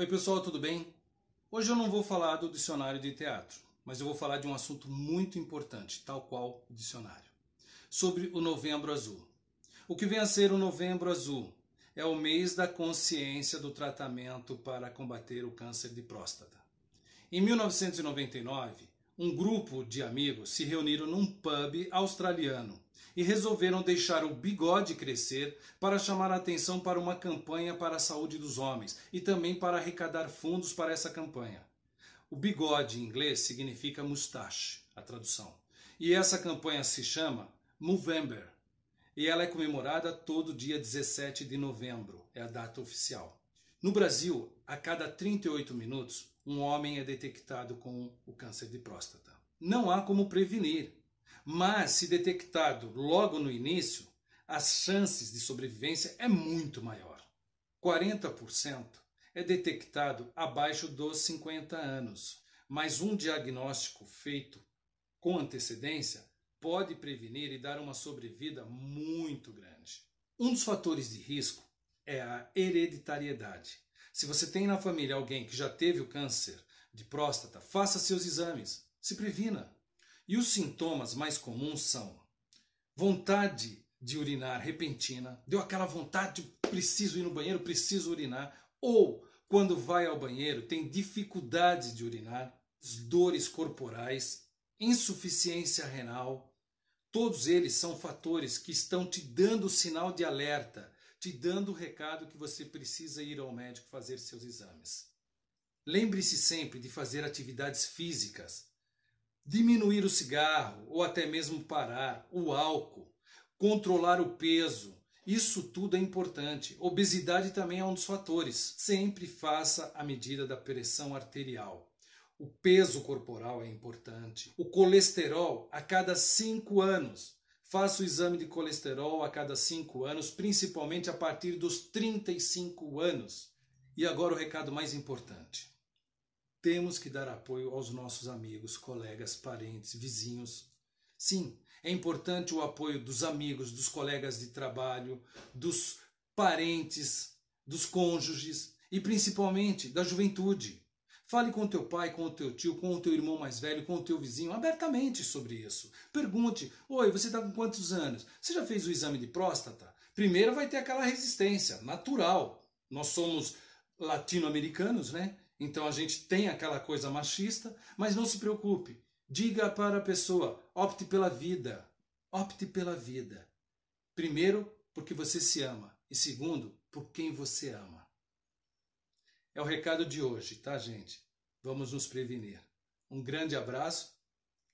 Oi, pessoal, tudo bem? Hoje eu não vou falar do dicionário de teatro, mas eu vou falar de um assunto muito importante, tal qual o dicionário, sobre o Novembro Azul. O que vem a ser o Novembro Azul? É o mês da consciência do tratamento para combater o câncer de próstata. Em 1999, um grupo de amigos se reuniram num pub australiano e resolveram deixar o bigode crescer para chamar a atenção para uma campanha para a saúde dos homens e também para arrecadar fundos para essa campanha. O bigode em inglês significa mustache, a tradução. E essa campanha se chama Movember. E ela é comemorada todo dia 17 de novembro, é a data oficial. No Brasil, a cada 38 minutos, um homem é detectado com o câncer de próstata. Não há como prevenir, mas, se detectado logo no início, as chances de sobrevivência é muito maior. 40% é detectado abaixo dos 50 anos, mas um diagnóstico feito com antecedência pode prevenir e dar uma sobrevida muito grande. Um dos fatores de risco é a hereditariedade. Se você tem na família alguém que já teve o câncer de próstata, faça seus exames, se previna. E os sintomas mais comuns são vontade de urinar repentina, deu aquela vontade, preciso ir no banheiro, preciso urinar, ou quando vai ao banheiro tem dificuldade de urinar, dores corporais, insuficiência renal. Todos eles são fatores que estão te dando sinal de alerta, te dando o recado que você precisa ir ao médico fazer seus exames. Lembre-se sempre de fazer atividades físicas, diminuir o cigarro ou até mesmo parar, o álcool, controlar o peso. Isso tudo é importante. Obesidade também é um dos fatores. Sempre faça a medida da pressão arterial. O peso corporal é importante. O colesterol a cada 5 anos. Faça o exame de colesterol a cada 5 anos, principalmente a partir dos 35 anos. E agora o recado mais importante. Temos que dar apoio aos nossos amigos, colegas, parentes, vizinhos. Sim, é importante o apoio dos amigos, dos colegas de trabalho, dos parentes, dos cônjuges e principalmente da juventude. Fale com o teu pai, com o teu tio, com o teu irmão mais velho, com o teu vizinho, abertamente sobre isso. Pergunte: Oi, você está com quantos anos? Você já fez o exame de próstata? Primeiro vai ter aquela resistência, natural. Nós somos latino-americanos, né? Então a gente tem aquela coisa machista, mas não se preocupe. Diga para a pessoa: opte pela vida. Opte pela vida. Primeiro, porque você se ama. E segundo, por quem você ama. É o recado de hoje, tá, gente? Vamos nos prevenir. Um grande abraço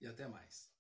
e até mais.